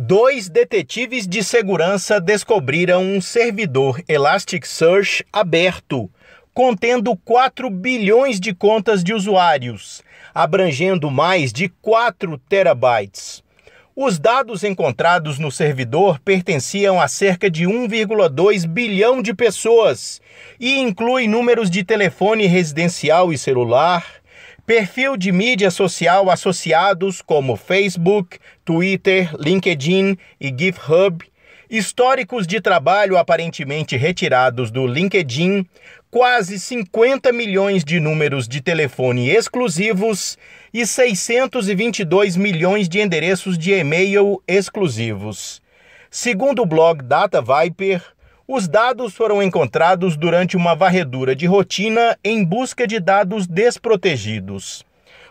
Dois detetives de segurança descobriram um servidor Elasticsearch aberto, contendo 4 bilhões de contas de usuários, abrangendo mais de 4 terabytes. Os dados encontrados no servidor pertenciam a cerca de 1,2 bilhão de pessoas e inclui números de telefone residencial e celular, Perfil de mídia social associados como Facebook, Twitter, LinkedIn e GitHub, históricos de trabalho aparentemente retirados do LinkedIn, quase 50 milhões de números de telefone exclusivos e 622 milhões de endereços de e-mail exclusivos. Segundo o blog Data Viper, os dados foram encontrados durante uma varredura de rotina em busca de dados desprotegidos.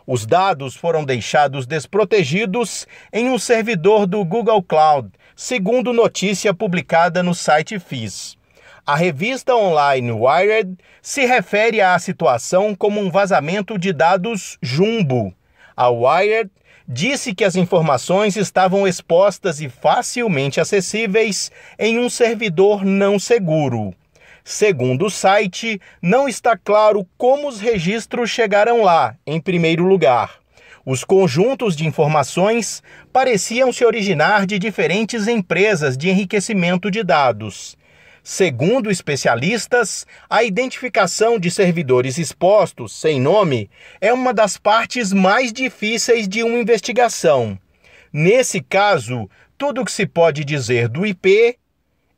Os dados foram deixados desprotegidos em um servidor do Google Cloud, segundo notícia publicada no site FIS. A revista online Wired se refere à situação como um vazamento de dados jumbo, a Wired disse que as informações estavam expostas e facilmente acessíveis em um servidor não seguro. Segundo o site, não está claro como os registros chegaram lá, em primeiro lugar. Os conjuntos de informações pareciam se originar de diferentes empresas de enriquecimento de dados. Segundo especialistas, a identificação de servidores expostos sem nome é uma das partes mais difíceis de uma investigação. Nesse caso, tudo o que se pode dizer do IP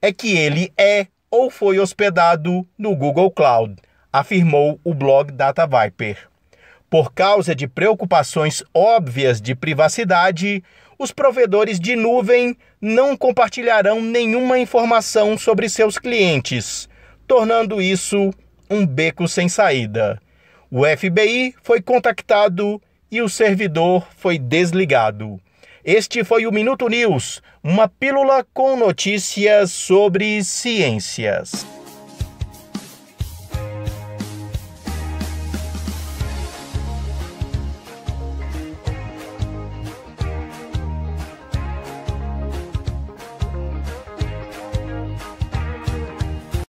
é que ele é ou foi hospedado no Google Cloud, afirmou o blog Data Viper. Por causa de preocupações óbvias de privacidade, os provedores de nuvem não compartilharão nenhuma informação sobre seus clientes, tornando isso um beco sem saída. O FBI foi contactado e o servidor foi desligado. Este foi o Minuto News, uma pílula com notícias sobre ciências.